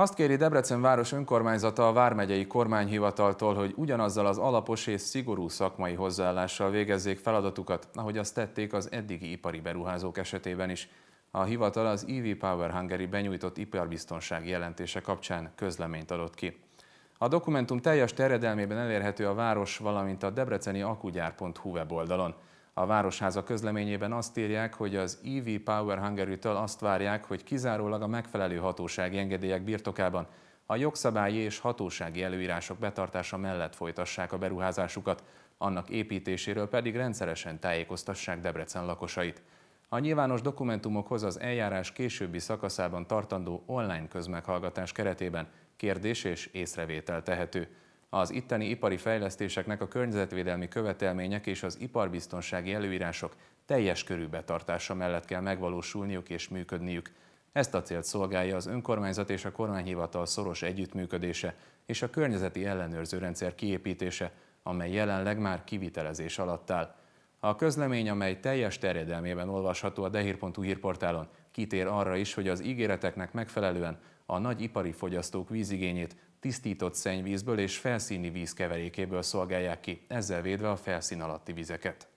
Azt kéri Debrecen város önkormányzata a Vármegyei Kormányhivataltól, hogy ugyanazzal az alapos és szigorú szakmai hozzáállással végezzék feladatukat, ahogy azt tették az eddigi ipari beruházók esetében is. A hivatal az EV Power Hungary benyújtott iparbiztonsági jelentése kapcsán közleményt adott ki. A dokumentum teljes terjedelmében elérhető a város, valamint a debreceni akugyár.hu weboldalon a Városháza közleményében azt írják, hogy az EV Power hungary azt várják, hogy kizárólag a megfelelő hatósági engedélyek birtokában a jogszabályi és hatósági előírások betartása mellett folytassák a beruházásukat, annak építéséről pedig rendszeresen tájékoztassák Debrecen lakosait. A nyilvános dokumentumokhoz az eljárás későbbi szakaszában tartandó online közmeghallgatás keretében kérdés és észrevétel tehető. Az itteni ipari fejlesztéseknek a környezetvédelmi követelmények és az iparbiztonsági előírások teljes körű betartása mellett kell megvalósulniuk és működniük. Ezt a célt szolgálja az önkormányzat és a kormányhivatal szoros együttműködése és a környezeti ellenőrző rendszer kiépítése, amely jelenleg már kivitelezés alatt áll. A közlemény, amely teljes terjedelmében olvasható a dehír.hu hírportálon, kitér arra is, hogy az ígéreteknek megfelelően a nagy ipari fogyasztók vízigényét tisztított szennyvízből és felszíni víz keverékéből szolgálják ki, ezzel védve a felszín alatti vizeket.